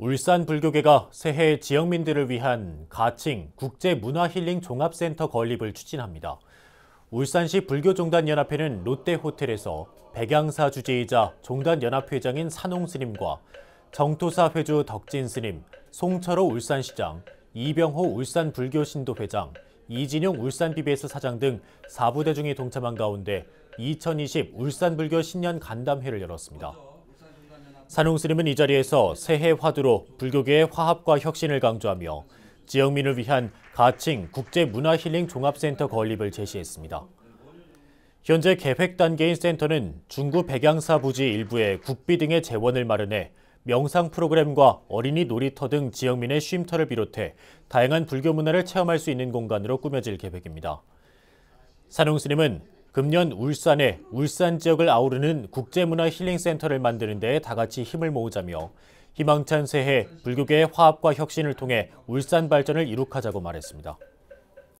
울산불교계가 새해 지역민들을 위한 가칭 국제문화힐링 종합센터 건립을 추진합니다. 울산시 불교종단연합회는 롯데호텔에서 백양사 주재이자 종단연합회장인 산홍스님과 정토사 회주 덕진스님, 송철호 울산시장, 이병호 울산불교신도회장, 이진용 울산BBS 사장 등 4부대중이 동참한 가운데 2020 울산불교 신년 간담회를 열었습니다. 산홍스님은 이 자리에서 새해 화두로 불교계의 화합과 혁신을 강조하며 지역민을 위한 가칭 국제문화힐링종합센터 건립을 제시했습니다. 현재 계획 단계인 센터는 중구 백양사 부지 일부에 국비 등의 재원을 마련해 명상 프로그램과 어린이 놀이터 등 지역민의 쉼터를 비롯해 다양한 불교 문화를 체험할 수 있는 공간으로 꾸며질 계획입니다. 산홍스님은 금년 울산에 울산 지역을 아우르는 국제문화 힐링센터를 만드는 데 다같이 힘을 모으자며 희망찬 새해 불교계의 화합과 혁신을 통해 울산 발전을 이룩하자고 말했습니다.